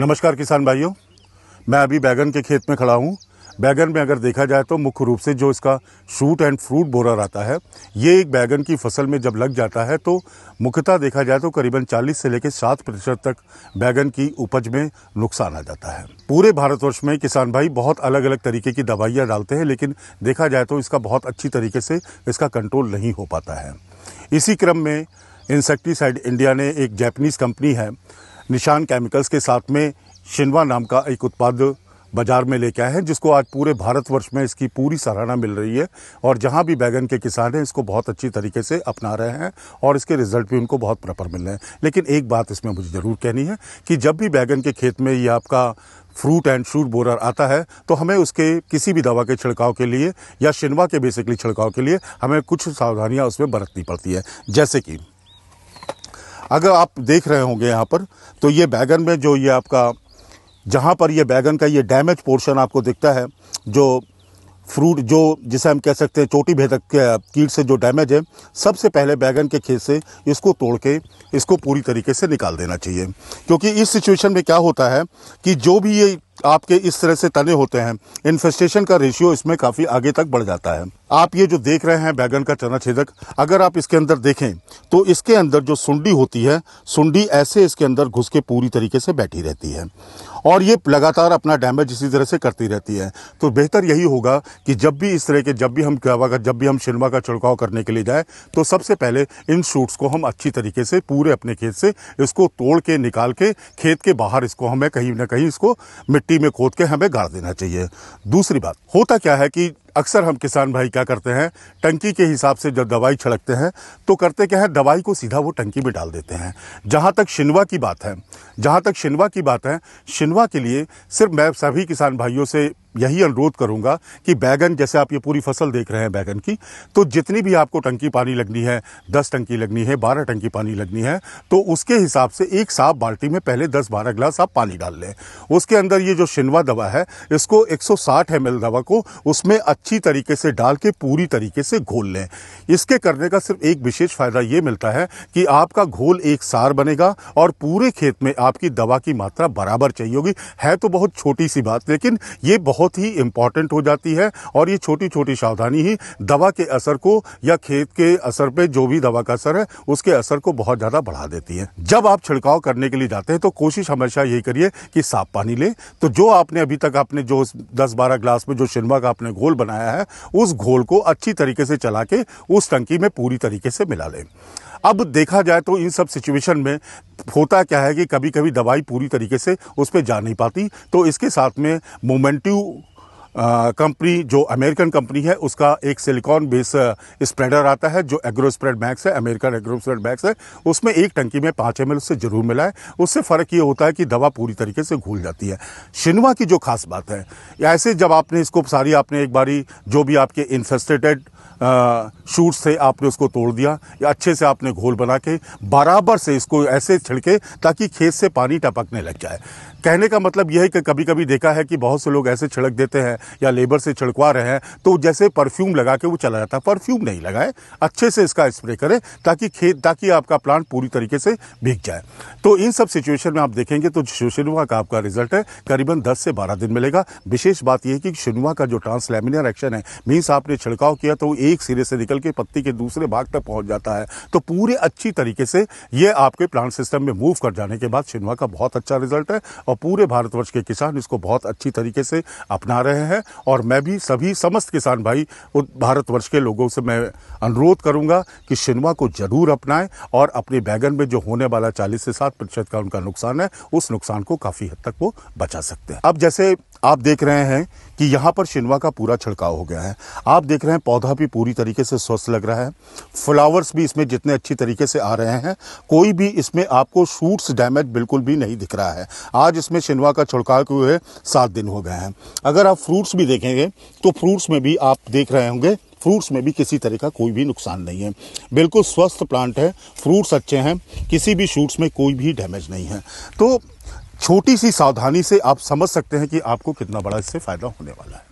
नमस्कार किसान भाइयों मैं अभी बैगन के खेत में खड़ा हूँ बैगन में अगर देखा जाए तो मुख्य रूप से जो इसका शूट एंड फ्रूट बोरा रहता है ये एक बैगन की फसल में जब लग जाता है तो मुख्यतः देखा जाए तो करीबन 40 से लेकर सात प्रतिशत तक बैगन की उपज में नुकसान आ जाता है पूरे भारतवर्ष में किसान भाई बहुत अलग अलग तरीके की दवाइयाँ डालते हैं लेकिन देखा जाए तो इसका बहुत अच्छी तरीके से इसका कंट्रोल नहीं हो पाता है इसी क्रम में इंसेक्टिसाइड इंडिया ने एक जैपनीज़ कंपनी है निशान केमिकल्स के साथ में शिनवा नाम का एक उत्पाद बाजार में लेके आए हैं जिसको आज पूरे भारतवर्ष में इसकी पूरी सराहना मिल रही है और जहाँ भी बैगन के किसान हैं इसको बहुत अच्छी तरीके से अपना रहे हैं और इसके रिजल्ट भी उनको बहुत प्रॉपर मिल रहे हैं लेकिन एक बात इसमें मुझे ज़रूर कहनी है कि जब भी बैगन के खेत में ये आपका फ्रूट एंड शूट बोरर आता है तो हमें उसके किसी भी दवा के छिड़काव के लिए या शिनवा के बेसिकली छिड़काव के लिए हमें कुछ सावधानियाँ उसमें बरतनी पड़ती है जैसे कि अगर आप देख रहे होंगे यहाँ पर तो ये बैगन में जो ये आपका जहाँ पर ये बैगन का ये डैमेज पोर्शन आपको दिखता है जो फ्रूट जो जिसे हम कह सकते हैं चोटी भेदक कीट से जो डैमेज है सबसे पहले बैगन के खेत से इसको तोड़ के इसको पूरी तरीके से निकाल देना चाहिए क्योंकि इस सिचुएशन में क्या होता है कि जो भी ये आपके इस तरह से तने होते हैं इन्फेस्टेशन का रेशियो इसमें काफ़ी आगे तक बढ़ जाता है आप ये जो देख रहे हैं बैगन का चना छेदक अगर आप इसके अंदर देखें तो इसके अंदर जो सुंडी होती है सुंडी ऐसे इसके अंदर घुस के पूरी तरीके से बैठी रहती है और ये लगातार अपना डैमेज इसी तरह से करती रहती है तो बेहतर यही होगा कि जब भी इस तरह के जब भी हम कहवा का जब भी हम शिनवा का छिड़काव करने के लिए जाए तो सबसे पहले इन शूट्स को हम अच्छी तरीके से पूरे अपने खेत से इसको तोड़ के निकाल के खेत के बाहर इसको हमें कहीं ना कहीं इसको मिट्टी में खोद के हमें गाड़ देना चाहिए दूसरी बात होता क्या है कि अक्सर हम किसान भाई क्या करते हैं टंकी के हिसाब से जब दवाई छिड़कते हैं तो करते क्या है दवाई को सीधा वो टंकी में डाल देते हैं जहाँ तक शिनवा की बात है जहाँ तक शिनवा की बात है शिनवा के लिए सिर्फ मैं सभी किसान भाइयों से यही अनुरोध करूंगा कि बैगन जैसे आप ये पूरी फसल देख रहे हैं बैगन की तो जितनी भी आपको टंकी पानी लगनी है दस टंकी लगनी है बारह टंकी पानी लगनी है तो उसके हिसाब से एक साफ बाल्टी में पहले दस बारह गिलास आप पानी डाल लें उसके अंदर ये जो शिनवा दवा है इसको एक सौ दवा को उसमें अच्छी तरीके से डाल के पूरी तरीके से घोल लें इसके करने का सिर्फ एक विशेष फ़ायदा ये मिलता है कि आपका घोल एक सार बनेगा और पूरे खेत में आपकी दवा की मात्रा बराबर चाहिए होगी है तो बहुत छोटी सी बात लेकिन ये बहुत बहुत ही इम्पॉर्टेंट हो जाती है और ये छोटी छोटी सावधानी ही दवा के असर को या खेत के असर पे जो भी दवा का असर है उसके असर को बहुत ज़्यादा बढ़ा देती है जब आप छिड़काव करने के लिए जाते हैं तो कोशिश हमेशा यही करिए कि साफ पानी लें तो जो आपने अभी तक आपने जो दस बारह ग्लास में जो शिनवा का आपने घोल बनाया है उस घोल को अच्छी तरीके से चला के उस टंकी में पूरी तरीके से मिला लें अब देखा जाए तो इन सब सिचुएशन में होता क्या है कि कभी कभी दवाई पूरी तरीके से उस पर जा नहीं पाती तो इसके साथ में मोमेंटिव कंपनी जो अमेरिकन कंपनी है उसका एक सिलिकॉन बेस स्प्रेडर आता है जो एग्रो स्प्रेड मैक्स है अमेरिकन एग्रो स्प्रेड मैक्स है उसमें एक टंकी में पाँच एम उससे जरूर मिला है उससे फ़र्क ये होता है कि दवा पूरी तरीके से घूल जाती है शिनवा की जो खास बात है ऐसे जब आपने इसको सारी आपने एक बारी जो भी आपके इन्फेस्टेटेड शूट से आपने उसको तोड़ दिया या अच्छे से आपने घोल बना के बराबर से इसको ऐसे छिड़के ताकि खेत से पानी टपकने लग जाए कहने का मतलब यह है कि कभी कभी देखा है कि बहुत से लोग ऐसे छिड़क देते हैं या लेबर से छिड़कवा रहे हैं तो जैसे परफ्यूम लगा के वो चला जाता है परफ्यूम नहीं लगाए अच्छे से इसका स्प्रे करें ताकि खेत ताकि आपका प्लांट पूरी तरीके से भीग जाए तो इन सब सिचुएशन में आप देखेंगे तो शिनुआ का आपका रिजल्ट है करीबन दस से बारह दिन मिलेगा विशेष बात यह है कि शिनुआ का जो ट्रांसलेमिनियर एक्शन है मीन्स आपने छिड़काव किया तो एक सिरे से निकल के पत्ती के दूसरे भाग तक पहुंच जाता है तो पूरे अच्छी तरीके से ये आपके प्लांट सिस्टम में मूव कर जाने के बाद शिनवा का बहुत अच्छा रिजल्ट है और पूरे भारतवर्ष के किसान इसको बहुत अच्छी तरीके से अपना रहे हैं और मैं भी सभी समस्त किसान भाई भारतवर्ष के लोगों से मैं अनुरोध करूंगा कि शिनवा को जरूर अपनाएं और अपने बैगन में जो होने वाला चालीस से सात प्रतिशत का उनका नुकसान है उस नुकसान को काफ़ी हद तक वो बचा सकते हैं अब जैसे आप देख रहे हैं कि यहाँ पर शिनवा का पूरा छिड़काव हो गया है आप देख रहे हैं पौधा भी पूरी तरीके से स्वस्थ लग रहा है फ्लावर्स भी इसमें जितने अच्छी तरीके से आ रहे हैं कोई भी इसमें आपको शूट्स डैमेज बिल्कुल भी नहीं दिख रहा है आज इसमें शिनवा का छिड़काव हुए सात दिन हो गए हैं अगर आप फ्रूट्स भी देखेंगे तो फ्रूट्स में भी आप देख रहे होंगे फ्रूट्स में भी किसी तरह का कोई भी नुकसान नहीं है बिल्कुल स्वस्थ प्लांट है फ्रूट्स अच्छे हैं किसी भी शूट्स में कोई भी डैमेज नहीं है तो छोटी सी सावधानी से आप समझ सकते हैं कि आपको कितना बड़ा इससे फ़ायदा होने वाला है